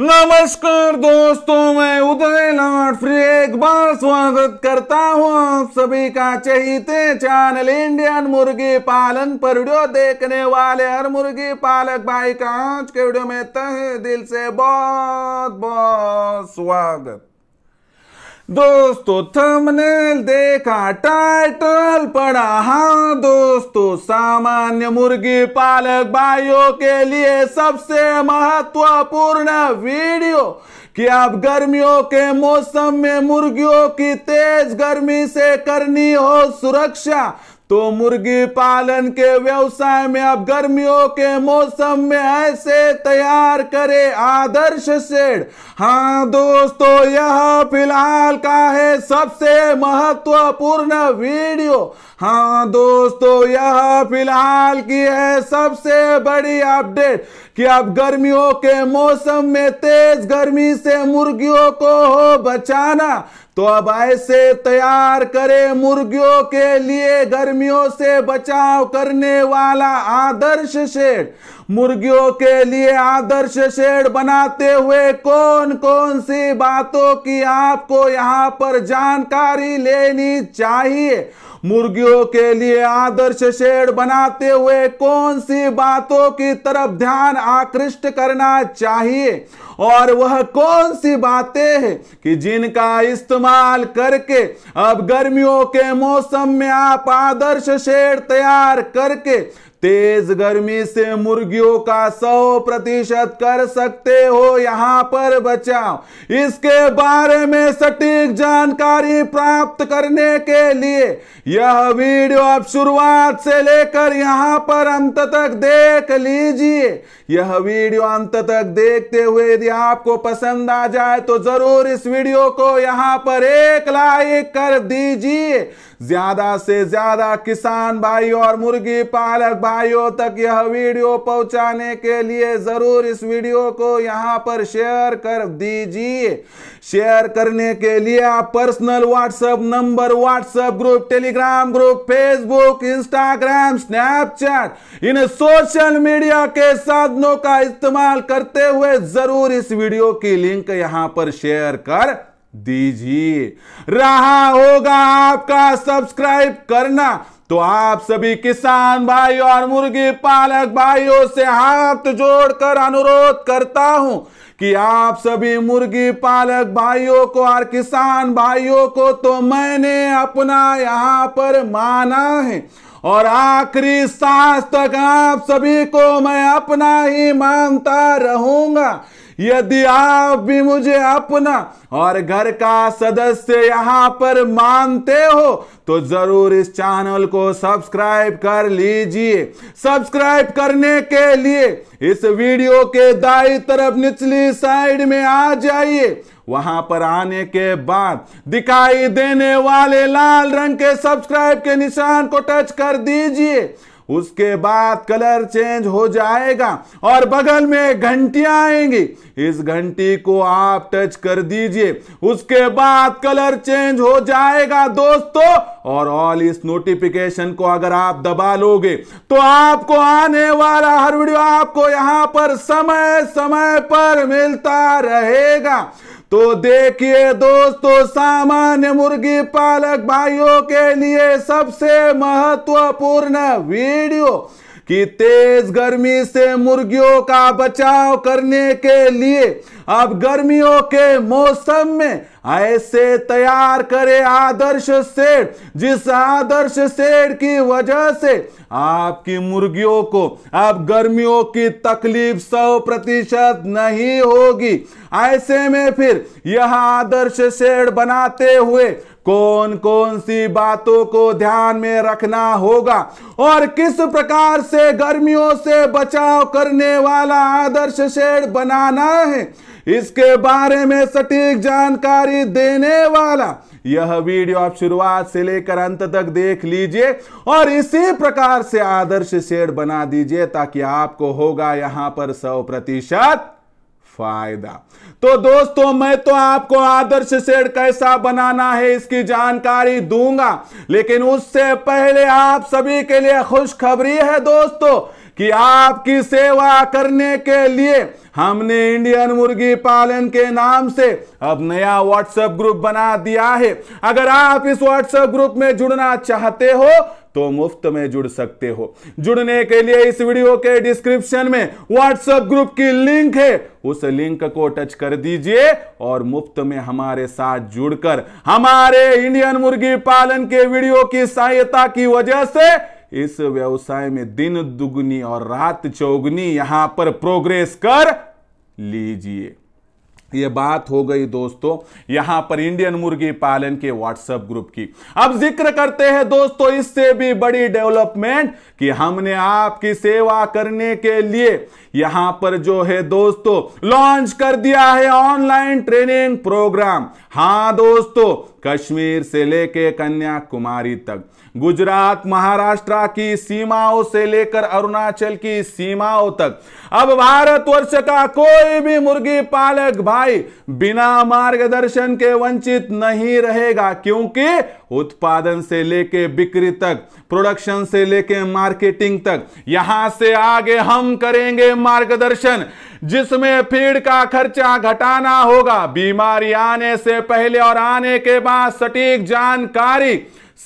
नमस्कार दोस्तों मैं उदय नाट फिर एक बार स्वागत करता हूँ आप सभी का चहीते चैनल इंडियन मुर्गी पालन पर वीडियो देखने वाले हर मुर्गी पालक भाई का आज के वीडियो में तहे दिल से बहुत बहुत स्वागत दोस्तों थंबनेल देखा टाइटल पढ़ा हाँ दोस्तों सामान्य मुर्गी पालक भाइयों के लिए सबसे महत्वपूर्ण वीडियो कि आप गर्मियों के मौसम में मुर्गियों की तेज गर्मी से करनी हो सुरक्षा तो मुर्गी पालन के व्यवसाय में अब गर्मियों के मौसम में ऐसे तैयार करे आदर्श शेड हाँ दोस्तों यह फिलहाल का है सबसे महत्वपूर्ण वीडियो हाँ दोस्तों यह फिलहाल की है सबसे बड़ी अपडेट कि अब गर्मियों के मौसम में तेज गर्मी से मुर्गियों को हो बचाना तो अब ऐसे तैयार करें मुर्गियों के लिए गर्मियों से बचाव करने वाला आदर्श शेड मुर्गियों के लिए आदर्श शेड बनाते हुए कौन कौन सी बातों की आपको यहाँ पर जानकारी लेनी चाहिए मुर्गियों के लिए आदर्श शेड बनाते हुए कौन सी बातों की तरफ ध्यान आकृष्ट करना चाहिए और वह कौन सी बातें हैं कि जिनका इस्तेमाल करके अब गर्मियों के मौसम में आप आदर्श शेड तैयार करके तेज गर्मी से मुर्गियों का सौ प्रतिशत कर सकते हो यहां पर बचाओ इसके बारे में सटीक जानकारी प्राप्त करने के लिए यह वीडियो आप शुरुआत से लेकर यहां पर अंत तक देख लीजिए यह वीडियो अंत तक देखते हुए यदि आपको पसंद आ जाए तो जरूर इस वीडियो को यहां पर एक लाइक कर दीजिए ज्यादा से ज्यादा किसान भाई और मुर्गी पालक भाइयों तक यह वीडियो पहुंचाने के लिए जरूर इस वीडियो को यहां पर शेयर कर दीजिए शेयर करने के लिए आप personal WhatsApp number WhatsApp group Telegram group Facebook Instagram Snapchat इन सोशल मीडिया के साधनों का इस्तेमाल करते हुए जरूर इस वीडियो की लिंक यहां पर शेयर कर दीजिए रहा होगा आपका सब्सक्राइब करना तो आप सभी किसान भाई और मुर्गी पालक भाइयों से हाथ जोड़कर अनुरोध करता हूं कि आप सभी मुर्गी पालक भाइयों को और किसान भाइयों को तो मैंने अपना यहां पर माना है और आखिरी सांस तक आप सभी को मैं अपना ही मानता रहूंगा यदि आप भी मुझे अपना और घर का सदस्य यहां पर मानते हो तो जरूर इस चैनल को सब्सक्राइब कर लीजिए सब्सक्राइब करने के लिए इस वीडियो के दाई तरफ निचली साइड में आ जाइए वहां पर आने के बाद दिखाई देने वाले लाल रंग के सब्सक्राइब के निशान को टच कर दीजिए उसके बाद कलर चेंज हो जाएगा और बगल में घंटियां आएंगी इस घंटी को आप टच कर दीजिए उसके बाद कलर चेंज हो जाएगा दोस्तों और ऑल इस नोटिफिकेशन को अगर आप दबा लोगे तो आपको आने वाला हर वीडियो आपको यहां पर समय समय पर मिलता रहेगा तो देखिए दोस्तों सामान्य मुर्गी पालक भाइयों के लिए सबसे महत्वपूर्ण वीडियो कि तेज गर्मी से मुर्गियों का बचाव करने के लिए अब गर्मियों के मौसम में ऐसे तैयार करे आदर्श सेड जिस आदर्श सेड की वजह से आपकी मुर्गियों को अब गर्मियों की तकलीफ सौ प्रतिशत नहीं होगी ऐसे में फिर यह आदर्श शेड बनाते हुए कौन कौन सी बातों को ध्यान में रखना होगा और किस प्रकार से गर्मियों से बचाव करने वाला आदर्श शेड बनाना है इसके बारे में सटीक जानकारी देने वाला यह वीडियो आप शुरुआत से लेकर अंत तक देख लीजिए और इसी प्रकार से आदर्श शेड बना दीजिए ताकि आपको होगा यहां पर सौ प्रतिशत फायदा तो दोस्तों मैं तो आपको आदर्श शेड कैसा बनाना है इसकी जानकारी दूंगा लेकिन उससे पहले आप सभी के लिए खुशखबरी है दोस्तों कि आपकी सेवा करने के लिए हमने इंडियन मुर्गी पालन के नाम से अब नया व्हाट्सएप ग्रुप बना दिया है अगर आप इस व्हाट्सएप ग्रुप में जुड़ना चाहते हो तो मुफ्त में जुड़ सकते हो जुड़ने के लिए इस वीडियो के डिस्क्रिप्शन में व्हाट्सएप ग्रुप की लिंक है उस लिंक को टच कर दीजिए और मुफ्त में हमारे साथ जुड़कर हमारे इंडियन मुर्गी पालन के वीडियो की सहायता की वजह से इस व्यवसाय में दिन दुगनी और रात चौगनी यहां पर प्रोग्रेस कर लीजिए ये बात हो गई दोस्तों यहां पर इंडियन मुर्गी पालन के व्हाट्सएप ग्रुप की अब जिक्र करते हैं दोस्तों इससे भी बड़ी डेवलपमेंट कि हमने आपकी सेवा करने के लिए यहां पर जो है दोस्तों लॉन्च कर दिया है ऑनलाइन ट्रेनिंग प्रोग्राम हाँ दोस्तों कश्मीर से लेके कन्याकुमारी तक गुजरात महाराष्ट्र की सीमाओं से लेकर अरुणाचल की सीमाओं तक अब भारतवर्ष का कोई भी मुर्गी पालक भाई बिना मार्गदर्शन के वंचित नहीं रहेगा क्योंकि उत्पादन से लेके बिक्री तक प्रोडक्शन से लेके मार्केटिंग तक यहां से आगे हम करेंगे मार्गदर्शन जिसमें फीड का खर्चा घटाना होगा बीमारी आने से पहले और आने के बाद सटीक जानकारी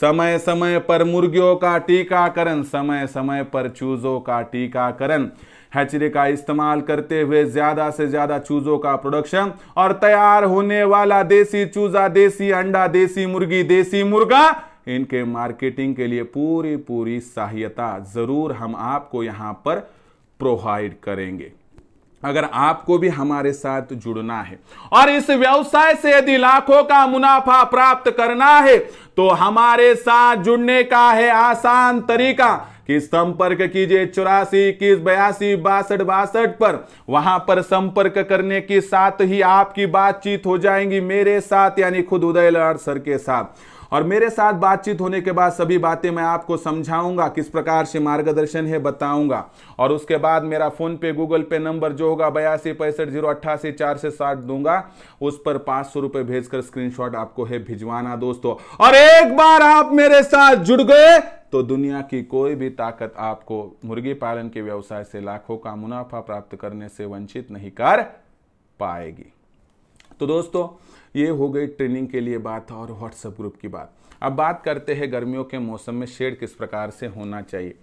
समय समय पर मुर्गियों का टीकाकरण समय समय पर चूजों का टीकाकरण हैचरे का इस्तेमाल करते हुए ज्यादा से ज्यादा चूजों का प्रोडक्शन और तैयार होने वाला देसी चूजा देसी अंडा देसी मुर्गी देसी मुर्गा इनके मार्केटिंग के लिए पूरी पूरी सहायता जरूर हम आपको यहाँ पर प्रोवाइड करेंगे अगर आपको भी हमारे साथ जुड़ना है और इस व्यवसाय से यदि लाखों का मुनाफा प्राप्त करना है तो हमारे साथ जुड़ने का है आसान तरीका कि संपर्क कीजिए चौरासी इक्कीस बयासी बासठ बासठ पर वहां पर संपर्क करने के साथ ही आपकी बातचीत हो जाएंगी मेरे साथ यानी खुद उदय लाड सर के साथ और मेरे साथ बातचीत होने के बाद सभी बातें मैं आपको समझाऊंगा किस प्रकार से मार्गदर्शन है बताऊंगा और उसके बाद मेरा फोन पे गूगल पे नंबर जो होगा बयासी पैंसठ जीरो अट्ठासी चार से साठ दूंगा उस पर पांच सौ रुपए भेजकर स्क्रीनशॉट आपको है भिजवाना दोस्तों और एक बार आप मेरे साथ जुड़ गए तो दुनिया की कोई भी ताकत आपको मुर्गी पालन के व्यवसाय से लाखों का मुनाफा प्राप्त करने से वंचित नहीं कर पाएगी तो दोस्तों ये हो गई ट्रेनिंग के लिए बात और व्हाट्सएप ग्रुप की बात अब बात करते हैं गर्मियों के मौसम में शेड किस प्रकार से होना चाहिए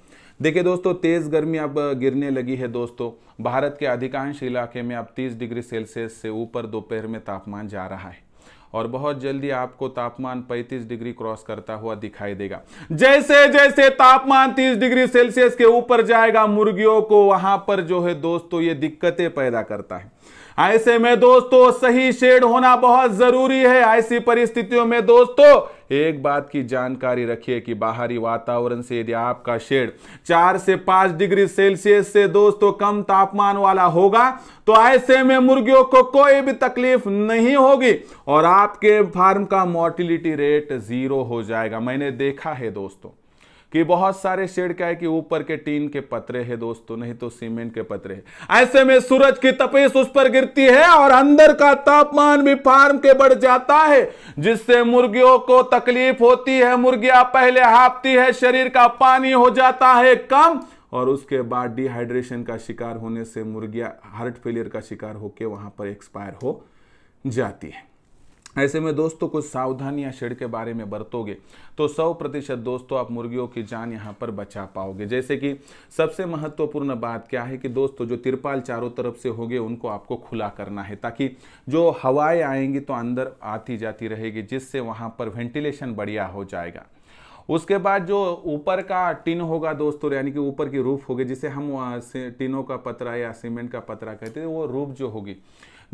देखिए दोस्तों तेज़ गर्मी अब गिरने लगी है दोस्तों भारत के अधिकांश इलाके में अब 30 डिग्री सेल्सियस से ऊपर दोपहर में तापमान जा रहा है और बहुत जल्दी आपको तापमान 35 डिग्री क्रॉस करता हुआ दिखाई देगा जैसे जैसे तापमान 30 डिग्री सेल्सियस के ऊपर जाएगा मुर्गियों को वहां पर जो है दोस्तों ये दिक्कतें पैदा करता है ऐसे में दोस्तों सही शेड होना बहुत जरूरी है ऐसी परिस्थितियों में दोस्तों एक बात की जानकारी रखिए कि बाहरी वातावरण से यदि आपका शेड चार से पांच डिग्री सेल्सियस से दोस्तों कम तापमान वाला होगा तो ऐसे में मुर्गियों को कोई भी तकलीफ नहीं होगी और आपके फार्म का मोर्टिलिटी रेट जीरो हो जाएगा मैंने देखा है दोस्तों कि बहुत सारे शेड क्या है कि ऊपर के टीन के पतरे हैं दोस्तों नहीं तो सीमेंट के पतरे हैं ऐसे में सूरज की तपेश उस पर गिरती है और अंदर का तापमान भी फार्म के बढ़ जाता है जिससे मुर्गियों को तकलीफ होती है मुर्गियां पहले हाँपती है शरीर का पानी हो जाता है कम और उसके बाद डिहाइड्रेशन का शिकार होने से मुर्गियां हार्ट फेलियर का शिकार होकर वहां पर एक्सपायर हो जाती है ऐसे में दोस्तों कुछ सावधानियां शेड के बारे में बरतोगे तो 100 प्रतिशत दोस्तों आप मुर्गियों की जान यहाँ पर बचा पाओगे जैसे कि सबसे महत्वपूर्ण बात क्या है कि दोस्तों जो तिरपाल चारों तरफ से होंगे उनको आपको खुला करना है ताकि जो हवाएं आएंगी तो अंदर आती जाती रहेगी जिससे वहाँ पर वेंटिलेशन बढ़िया हो जाएगा उसके बाद जो ऊपर का टिन होगा दोस्तों यानी कि ऊपर की रूफ होगी जिसे हम टिनों का पतरा या सीमेंट का पतरा कहते हैं वो रूफ जो होगी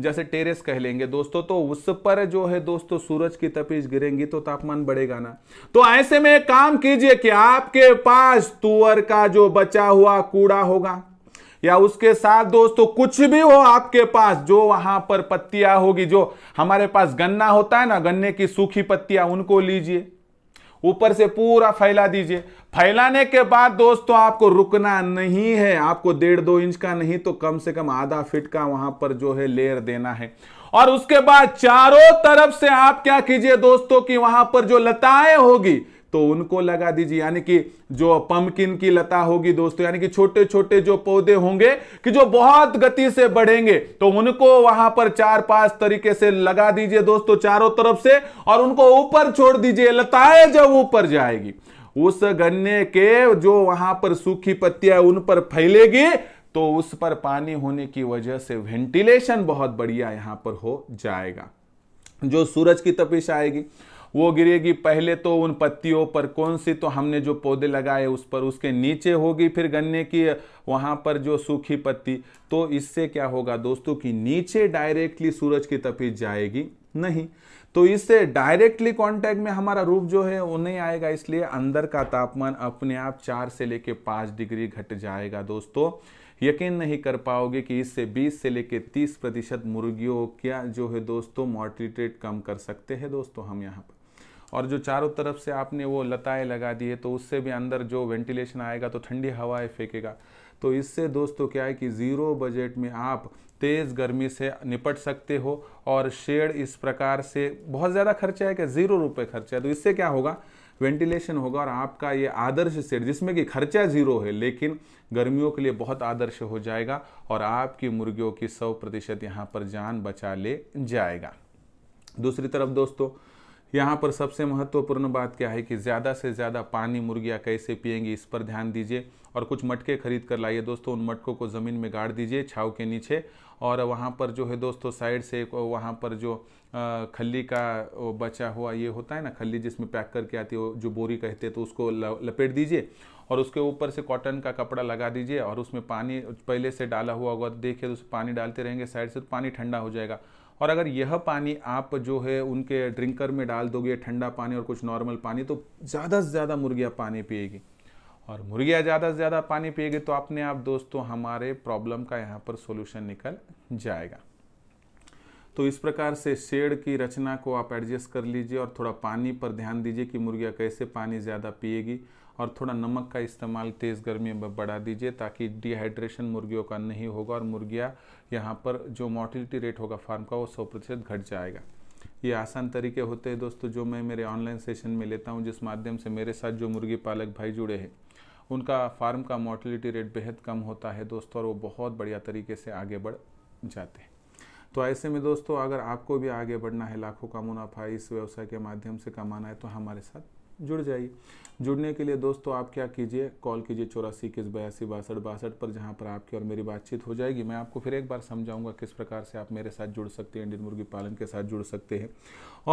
जैसे टेरेस कह लेंगे दोस्तों तो उस पर जो है दोस्तों सूरज की तपीज गिरेंगी तो तापमान बढ़ेगा ना तो ऐसे में काम कीजिए कि आपके पास तुअर का जो बचा हुआ कूड़ा होगा या उसके साथ दोस्तों कुछ भी हो आपके पास जो वहां पर पत्तियां होगी जो हमारे पास गन्ना होता है ना गन्ने की सूखी पत्तियां उनको लीजिए ऊपर से पूरा फैला दीजिए फैलाने के बाद दोस्तों आपको रुकना नहीं है आपको डेढ़ दो इंच का नहीं तो कम से कम आधा फिट का वहां पर जो है लेयर देना है और उसके बाद चारों तरफ से आप क्या कीजिए दोस्तों कि वहां पर जो लताएं होगी तो उनको लगा दीजिए यानी कि जो पंपकिन की लता होगी दोस्तों यानी कि छोटे छोटे जो पौधे होंगे कि जो बहुत गति से बढ़ेंगे तो उनको वहां पर चार पांच तरीके से लगा दीजिए दोस्तों चारों तरफ से और उनको ऊपर छोड़ दीजिए लताएं जब ऊपर जाएगी उस गन्ने के जो वहां पर सूखी पत्तियां उन पर फैलेगी तो उस पर पानी होने की वजह से वेंटिलेशन बहुत बढ़िया यहां पर हो जाएगा जो सूरज की तपिश आएगी वो गिरेगी पहले तो उन पत्तियों पर कौन सी तो हमने जो पौधे लगाए उस पर उसके नीचे होगी फिर गन्ने की वहाँ पर जो सूखी पत्ती तो इससे क्या होगा दोस्तों कि नीचे डायरेक्टली सूरज की तपीज जाएगी नहीं तो इससे डायरेक्टली कांटेक्ट में हमारा रूप जो है वो नहीं आएगा इसलिए अंदर का तापमान अपने आप चार से लेके पाँच डिग्री घट जाएगा दोस्तों यकीन नहीं कर पाओगे कि इससे 20 से लेके 30 प्रतिशत मुर्गियों क्या जो है दोस्तों मॉर्टिट्रेट कम कर सकते हैं दोस्तों हम यहाँ पर और जो चारों तरफ से आपने वो लताएं लगा दी है तो उससे भी अंदर जो वेंटिलेशन आएगा तो ठंडी हवाएं फेंकेगा तो इससे दोस्तों क्या है कि ज़ीरो बजट में आप तेज़ गर्मी से निपट सकते हो और शेड इस प्रकार से बहुत ज़्यादा खर्चा है क्या ज़ीरो रुपये खर्चा है तो इससे क्या होगा वेंटिलेशन होगा और आपका ये आदर्श शेड जिसमें कि खर्चा ज़ीरो है लेकिन गर्मियों के लिए बहुत आदर्श हो जाएगा और आपकी मुर्गियों की सौ प्रतिशत यहाँ पर जान बचा ले जाएगा दूसरी तरफ दोस्तों यहाँ पर सबसे महत्वपूर्ण बात क्या है कि ज़्यादा से ज़्यादा पानी मुर्गियाँ कैसे पिएंगी इस पर ध्यान दीजिए और कुछ मटके खरीद कर लाइए दोस्तों उन मटकों को ज़मीन में गाड़ दीजिए छाव के नीचे और वहाँ पर जो है दोस्तों साइड से वहाँ पर जो खली का बचा हुआ ये होता है ना खली जिसमें पैक करके आती है जो बोरी कहते हैं तो उसको लपेट दीजिए और उसके ऊपर से कॉटन का कपड़ा लगा दीजिए और उसमें पानी पहले से डाला हुआ होगा तो देखिए तो पानी डालते रहेंगे साइड से तो पानी ठंडा हो जाएगा और अगर यह पानी आप जो है उनके ड्रिंकर में डाल दोगे ठंडा पानी और कुछ नॉर्मल पानी तो ज़्यादा से ज़्यादा मुर्गियाँ पानी पिएगी और मुर्गियाँ ज़्यादा से ज़्यादा पानी पिएगी तो अपने आप दोस्तों हमारे प्रॉब्लम का यहाँ पर सोल्यूशन निकल जाएगा तो इस प्रकार से शेड की रचना को आप एडजस्ट कर लीजिए और थोड़ा पानी पर ध्यान दीजिए कि मुर्गियाँ कैसे पानी ज़्यादा पिएगी और थोड़ा नमक का इस्तेमाल तेज़ गर्मी में बढ़ा दीजिए ताकि डिहाइड्रेशन मुर्गियों का नहीं होगा और मुर्गियाँ यहाँ पर जो मोर्टिलिटी रेट होगा फार्म का वो सौ प्रतिशत घट जाएगा ये आसान तरीके होते हैं दोस्तों जो मैं मेरे ऑनलाइन सेशन में लेता हूँ जिस माध्यम से मेरे साथ जो मुर्गी पालक भाई जुड़े हैं उनका फार्म का मोर्टिलिटी रेट बेहद कम होता है दोस्तों और वो बहुत बढ़िया तरीके से आगे बढ़ जाते हैं तो ऐसे में दोस्तों अगर आपको भी आगे बढ़ना है लाखों का मुनाफा इस व्यवसाय के माध्यम से कमाना है तो हमारे साथ जुड़ जाइए जुड़ने के लिए दोस्तों आप क्या कीजिए कॉल कीजिए चौरासी इक्कीस बयासी बासठ बासठ पर जहाँ पर आपकी और मेरी बातचीत हो जाएगी मैं आपको फिर एक बार समझाऊंगा किस प्रकार से आप मेरे साथ जुड़ सकते हैं इंडियन मुर्गी पालन के साथ जुड़ सकते हैं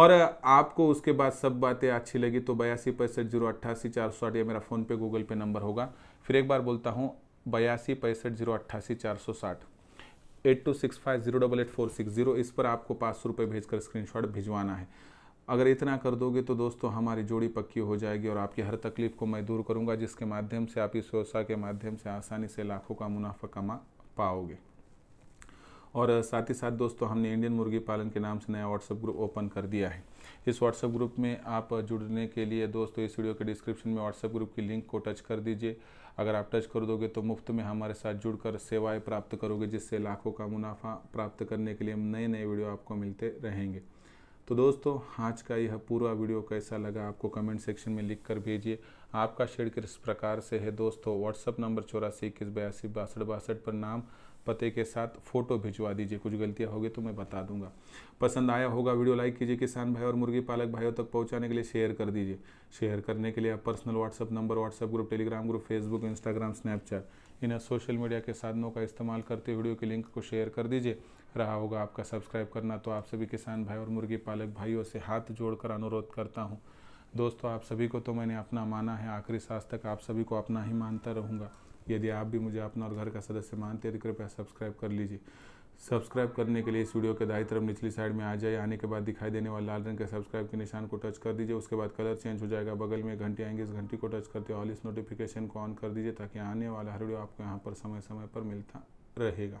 और आपको उसके बाद सब बातें अच्छी लगी तो बयासी पैंसठ जीरो अट्ठासी चार सौ साठ या मेरा फ़ोनपे गूगल पे नंबर होगा फिर एक बार बोलता हूँ बयासी पैंसठ जीरो अट्ठासी चार सौ साठ eight two six five zero double eight four six zero इस पर आपको पाँच सौ रुपये भेजकर स्क्रीनशॉट भिजवाना है अगर इतना कर दोगे तो दोस्तों हमारी जोड़ी पक्की हो जाएगी और आपकी हर तकलीफ को मैं दूर करूँगा जिसके माध्यम से आप इस व्यवसाय के माध्यम से आसानी से लाखों का मुनाफा कमा पाओगे और साथ ही साथ दोस्तों हमने इंडियन मुर्गी पालन के नाम से नया व्हाट्सअप ग्रुप ओपन कर दिया है इस व्हाट्सअप ग्रुप में आप जुड़ने के लिए दोस्तों इस वीडियो के डिस्क्रिप्शन में व्हाट्सअप ग्रुप की लिंक को टच कर दीजिए अगर आप टच कर दोगे तो मुफ्त में हमारे साथ जुड़कर सेवाएं प्राप्त करोगे जिससे लाखों का मुनाफा प्राप्त करने के लिए नए नए वीडियो आपको मिलते रहेंगे तो दोस्तों आज का यह पूरा वीडियो कैसा लगा आपको कमेंट सेक्शन में लिख कर भेजिए आपका शेड किस प्रकार से है दोस्तों व्हाट्सअप नंबर चौरासी इक्कीस बयासी बासठ बासठ पर नाम पते के साथ फ़ोटो भिजवा दीजिए कुछ गलतियाँ होगी तो मैं बता दूंगा पसंद आया होगा वीडियो लाइक कीजिए किसान भाई और मुर्गी पालक भाइयों तक पहुंचाने के लिए शेयर कर दीजिए शेयर करने के लिए आप personal WhatsApp number WhatsApp group Telegram group Facebook Instagram Snapchat इन्हें सोशल मीडिया के साधनों का इस्तेमाल करते वीडियो के लिंक को शेयर कर दीजिए रहा होगा आपका सब्सक्राइब करना तो आप सभी किसान भाई और मुर्गी पालक भाइयों से हाथ जोड़कर अनुरोध करता हूँ दोस्तों आप सभी को तो मैंने अपना माना है आखिरी सांस तक आप सभी को अपना ही मानता रहूँगा यदि आप भी मुझे अपना और घर का सदस्य मानते हैं तो कृपया सब्सक्राइब कर लीजिए सब्सक्राइब करने के लिए इस वीडियो के दाई तरफ निचली साइड में आ जाए आने के बाद दिखाई देने वाले लाल रंग के सब्सक्राइब के निशान को टच कर दीजिए उसके बाद कलर चेंज हो जाएगा बगल में घंटी आएंगे इस घंटी को टच करते ऑल इस नोटिफिकेशन को ऑन कर दीजिए ताकि आने वाला हर वीडियो आपको यहाँ पर समय समय पर मिलता रहेगा